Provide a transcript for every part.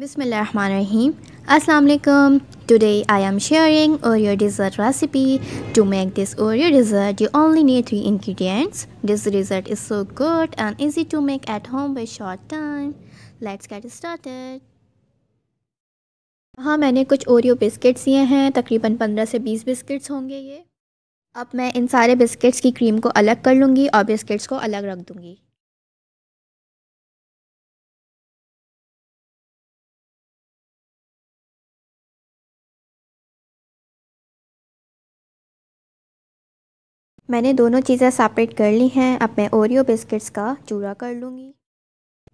बिसमीम अलकुम today I am sharing Oreo dessert recipe to make this Oreo dessert you only need three ingredients this dessert is so good and easy to make at home with short time let's get started हाँ मैंने कुछ Oreo biscuits लिए हैं तकरीबन पंद्रह से बीस biscuits होंगे ये अब मैं इन सारे बिस्किट्स की क्रीम को अलग कर लूँगी और बिस्किट्स को अलग रख दूँगी मैंने दोनों चीज़ें सेपरेट कर ली हैं अब मैं ओरियो बिस्किट्स का चूरा कर लूँगी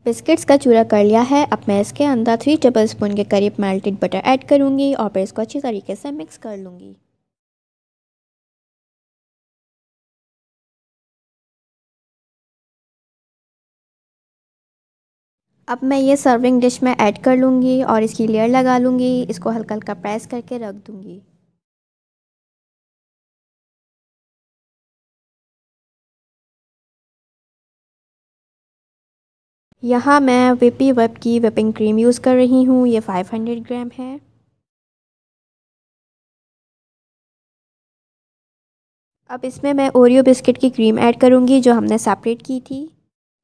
बिस्किट्स का चूरा कर लिया है अब मैं इसके अंदर थ्री टेबल स्पून के करीब मेल्टेड बटर ऐड करूँगी और फिर इसको अच्छी तरीके से मिक्स कर लूँगी अब मैं ये सर्विंग डिश में ऐड कर लूँगी और इसकी लेयर लगा लूँगी इसको हल्का हल्का प्रेस करके रख दूँगी यहाँ मैं विपी वेब की विपिंग क्रीम यूज़ कर रही हूँ ये 500 ग्राम है अब इसमें मैं ओरियो बिस्किट की क्रीम ऐड करूँगी जो हमने सेपरेट की थी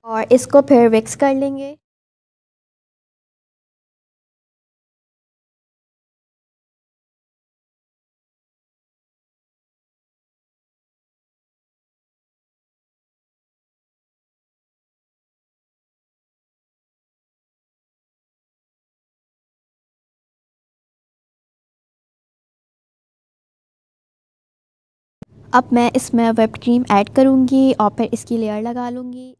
और इसको फिर विक्स कर लेंगे अब मैं इसमें वेब क्रीम ऐड करूँगी और फिर इसकी लेयर लगा लूँगी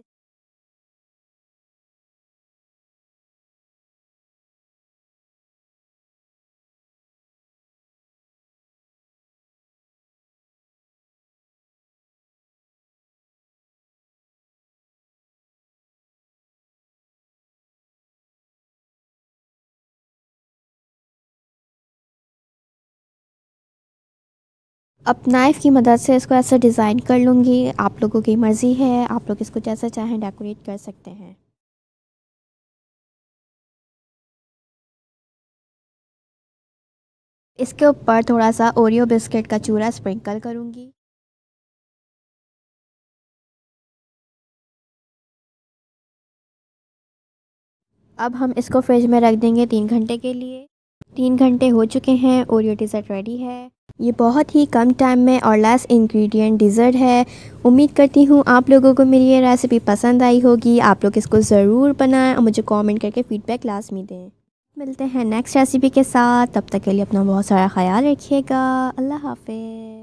अब नाइफ़ की मदद से इसको ऐसा डिज़ाइन कर लूँगी आप लोगों की मर्ज़ी है आप लोग इसको जैसे चाहें डेकोरेट कर सकते हैं इसके ऊपर थोड़ा सा ओरियो बिस्किट का चूरा स्प्रिंकल करूँगी अब हम इसको फ्रिज में रख देंगे तीन घंटे के लिए तीन घंटे हो चुके हैं ओरियो डिज़र्ट रेडी है ये बहुत ही कम टाइम में और लेस इंग्रेडिएंट डिज़र्ट है उम्मीद करती हूँ आप लोगों को मेरी ये रेसिपी पसंद आई होगी आप लोग इसको ज़रूर बनाएं और मुझे कमेंट करके फ़ीडबैक लाजमी दें मिलते हैं नेक्स्ट रेसिपी के साथ तब तक के लिए अपना बहुत सारा ख्याल रखिएगा अल्लाह हाफिज़